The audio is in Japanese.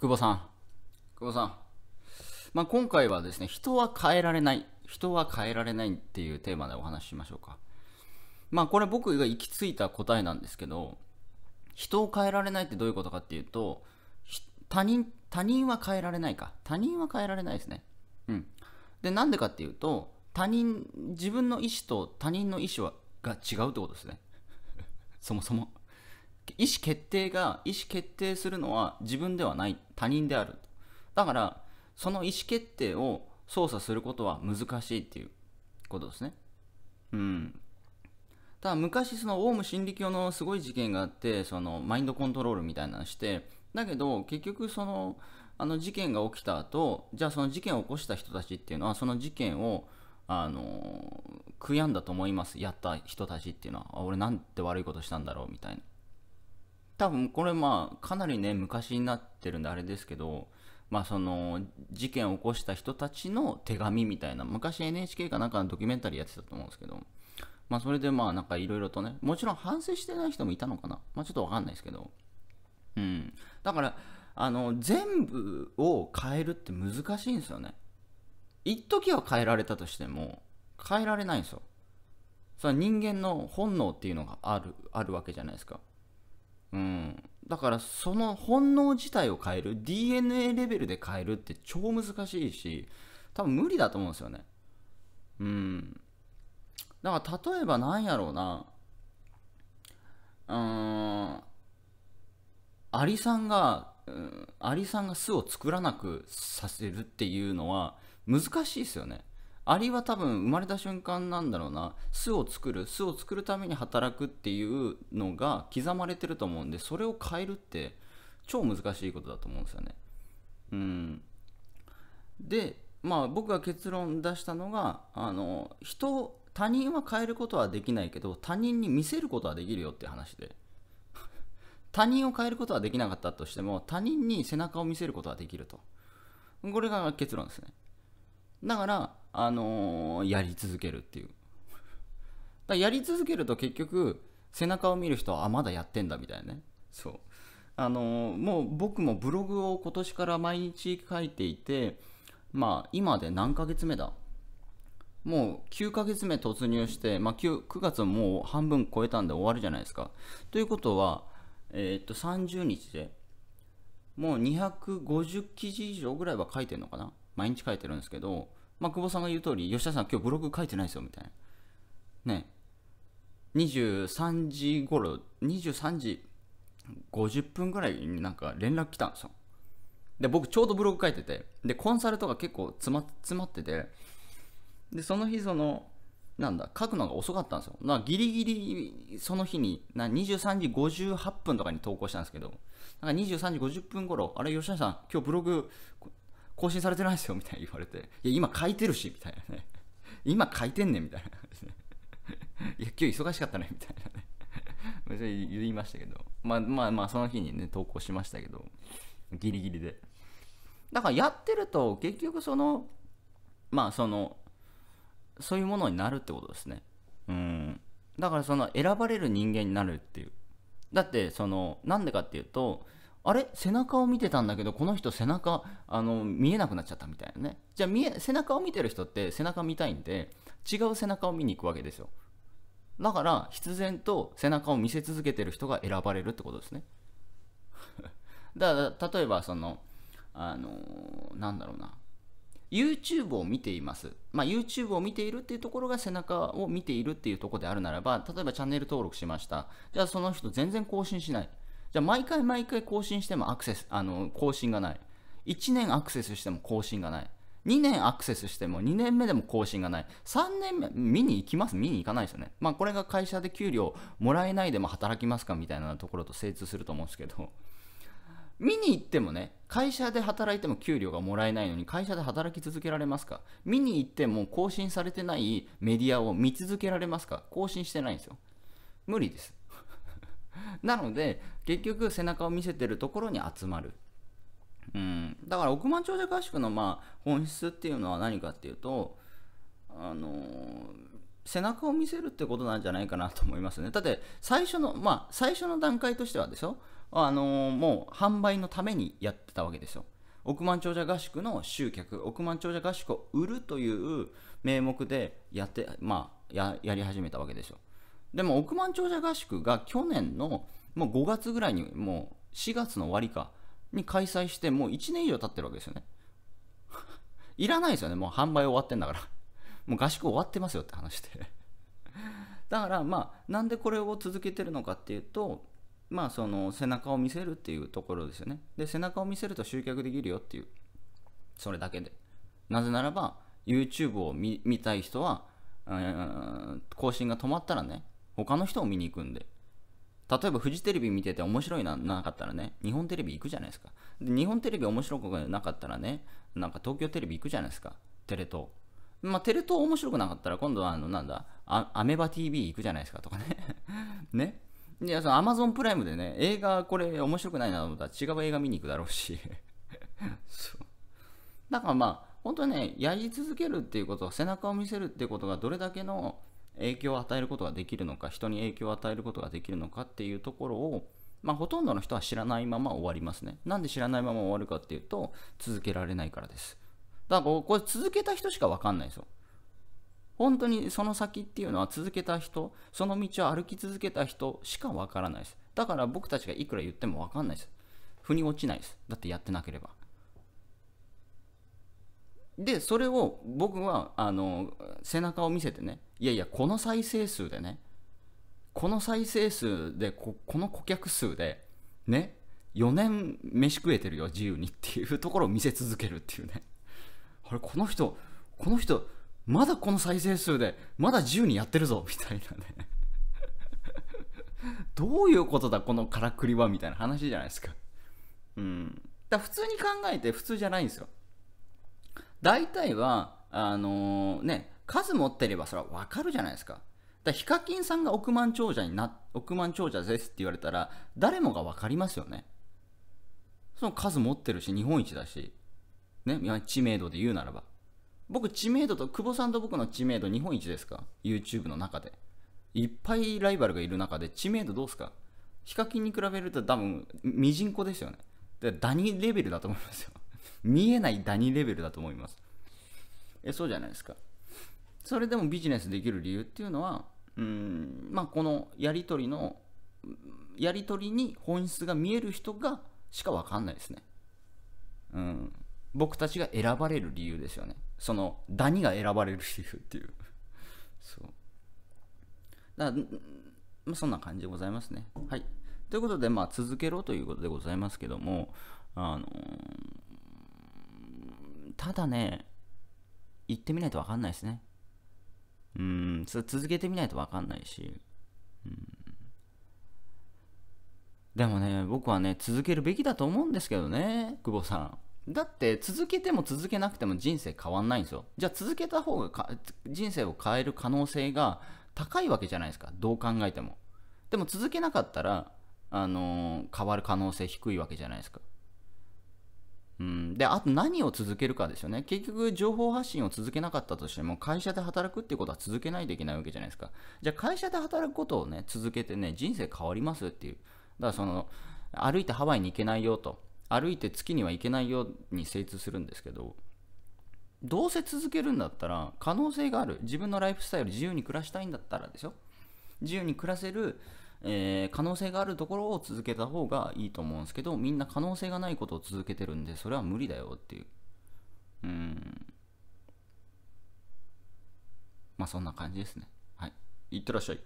久保さん。久保さん。まあ、今回はですね、人は変えられない。人は変えられないっていうテーマでお話ししましょうか。まあ、これ僕が行き着いた答えなんですけど、人を変えられないってどういうことかっていうと、他人、他人は変えられないか。他人は変えられないですね。うん。で、なんでかっていうと、他人、自分の意思と他人の意思はが違うってことですね。そもそも。意思決定が意思決定するのは自分ではない他人であるだからその意思決定を操作することは難しいっていうことですねうんただ昔そのオウム真理教のすごい事件があってそのマインドコントロールみたいなのしてだけど結局そのあの事件が起きた後じゃあその事件を起こした人たちっていうのはその事件をあの悔やんだと思いますやった人たちっていうのは俺なんて悪いことしたんだろうみたいな多分これまあかなりね昔になってるんであれですけどまあその事件を起こした人たちの手紙みたいな昔 NHK かなんかのドキュメンタリーやってたと思うんですけどまあそれでまあなんかいろいろとねもちろん反省してない人もいたのかなまあちょっとわかんないですけどうんだからあの全部を変えるって難しいんですよね一時は変えられたとしても変えられないんですよそ人間の本能っていうのがあるあるわけじゃないですかうん、だからその本能自体を変える DNA レベルで変えるって超難しいし多分無理だと思うんですよねうんだから例えば何やろうなうんアリさんが、うん、アリさんが巣を作らなくさせるっていうのは難しいですよねアリは多分生まれた瞬間なんだろうな巣を作る巣を作るために働くっていうのが刻まれてると思うんでそれを変えるって超難しいことだと思うんですよね。うん、でまあ僕が結論出したのがあの人他人は変えることはできないけど他人に見せることはできるよって話で 他人を変えることはできなかったとしても他人に背中を見せることはできるとこれが結論ですねだからあのー、やり続けるっていう。だやり続けると結局、背中を見る人は、あ、まだやってんだみたいなね。そう。あのー、もう僕もブログを今年から毎日書いていて、まあ、今で何ヶ月目だもう9ヶ月目突入して、まあ9、9, 月ももう半分超えたんで終わるじゃないですか。ということは、えー、っと30日でもう250記事以上ぐらいは書いてるのかな毎日書いてるんですけどまあ、久保さんが言う通り、吉田さん今日ブログ書いてないですよ、みたいな。ね。23時頃、23時50分ぐらいになんか連絡来たんですよ。で、僕ちょうどブログ書いてて、で、コンサルとか結構詰ま詰まってて、で、その日その、なんだ、書くのが遅かったんですよ。なギリギリその日に、な23時58分とかに投稿したんですけど、なんか23時50分頃、あれ、吉田さん、今日ブログ更新されてないですよみたいに言われて、いや、今書いてるし、みたいなね。今書いてんねん、みたいな いや、今日忙しかったね、みたいなね。別 に言いましたけど、まあまあまあ、その日にね、投稿しましたけど、ギリギリで。だからやってると、結局その、まあその、そういうものになるってことですね。うん。だからその選ばれる人間になるっていう。だってその、なんでかっていうと、あれ背中を見てたんだけどこの人背中あの見えなくなっちゃったみたいなねじゃあ見え背中を見てる人って背中見たいんで違う背中を見に行くわけですよだから必然と背中を見せ続けてる人が選ばれるってことですね だから例えばそのあのー、なんだろうな YouTube を見ています、まあ、YouTube を見ているっていうところが背中を見ているっていうところであるならば例えばチャンネル登録しましたじゃあその人全然更新しないじゃあ毎回毎回更新してもアクセス、あの、更新がない。1年アクセスしても更新がない。2年アクセスしても2年目でも更新がない。3年目、見に行きます見に行かないですよね。まあこれが会社で給料もらえないでも働きますかみたいなところと精通すると思うんですけど。見に行ってもね、会社で働いても給料がもらえないのに会社で働き続けられますか見に行っても更新されてないメディアを見続けられますか更新してないんですよ。無理です。なので結局背中を見せてるところに集まるうん、だから億万長者合宿のまあ本質っていうのは何かっていうと、あのー、背中を見せるってことなんじゃないかなと思いますね。だって最初の、まあ、最初の段階としてはでしょ、あのー、もう販売のためにやってたわけですよ。億万長者合宿の集客、億万長者合宿を売るという名目でやって、まあ、ややり始めたわけですよ。でも億万長者合宿が去年のもう5月ぐらいにもう4月の終わりかに開催してもう1年以上経ってるわけですよね いらないですよねもう販売終わってんだからもう合宿終わってますよって話で だからまあなんでこれを続けてるのかっていうとまあその背中を見せるっていうところですよねで背中を見せると集客できるよっていうそれだけでなぜならば YouTube を見たい人は更新が止まったらね他の人を見に行くんで。例えばフジテレビ見てて面白いななかったらね、日本テレビ行くじゃないですか。で日本テレビ面白くなかったらね、なんか東京テレビ行くじゃないですか。テレ東。まあ、テレ東面白くなかったら今度はあの、なんだ、アメバ TV 行くじゃないですかとかね。ね。いや、そのアマゾンプライムでね、映画これ面白くないなと思ったら違う映画見に行くだろうし。そう。だからまあ、本当ね、やり続けるっていうこと、背中を見せるっていうことがどれだけの影響を与えることができるのか人に影響を与えることができるのかっていうところをまあ、ほとんどの人は知らないまま終わりますね。なんで知らないまま終わるかっていうと、続けられないからです。だからこれ続けた人しかわかんないですよ。本当にその先っていうのは続けた人、その道を歩き続けた人しかわからないです。だから僕たちがいくら言ってもわかんないです。腑に落ちないです。だってやってなければ。でそれを僕はあの背中を見せてねいやいやこの再生数でねこの再生数でこの顧客数でね4年飯食えてるよ自由にっていうところを見せ続けるっていうねあれこの人この人まだこの再生数でまだ自由にやってるぞみたいなね どういうことだこのからくりはみたいな話じゃないですかうんだ普通に考えて普通じゃないんですよ大体は、あのー、ね、数持ってればそれはわかるじゃないですか。だヒカキンさんが億万長者にな、億万長者ですって言われたら、誰もが分かりますよね。その数持ってるし、日本一だし、ね、知名度で言うならば。僕、知名度と、久保さんと僕の知名度日本一ですか ?YouTube の中で。いっぱいライバルがいる中で、知名度どうですかヒカキンに比べると多分、ミジンコですよね。ダニレベルだと思いますよ。見えないダニレベルだと思いますえそうじゃないですかそれでもビジネスできる理由っていうのはうんまあこのやり取りのやり取りに本質が見える人がしか分かんないですねうん僕たちが選ばれる理由ですよねそのダニが選ばれる理由っていうそうだまあ、そんな感じでございますねはいということで、まあ、続けろということでございますけども、あのー、ただね、行ってみないとわかんないですね。うん、続けてみないとわかんないし。うん、でもね、僕はね、続けるべきだと思うんですけどね、久保さん。だって続けても続けなくても人生変わんないんですよ。じゃあ続けた方がか人生を変える可能性が高いわけじゃないですか。どう考えても。でも続けなかったら、あのー、変わる可能性低いわけじゃないですか。うん、であと何を続けるかですよね結局情報発信を続けなかったとしても会社で働くっていうことは続けないといけないわけじゃないですかじゃあ会社で働くことをね続けてね人生変わりますっていうだからその歩いてハワイに行けないよと歩いて月には行けないように精通するんですけどどうせ続けるんだったら可能性がある自分のライフスタイル自由に暮らしたいんだったらですよ自由に暮らせるえー、可能性があるところを続けた方がいいと思うんですけど、みんな可能性がないことを続けてるんで、それは無理だよっていう。うん。まあそんな感じですね。はい。いってらっしゃい。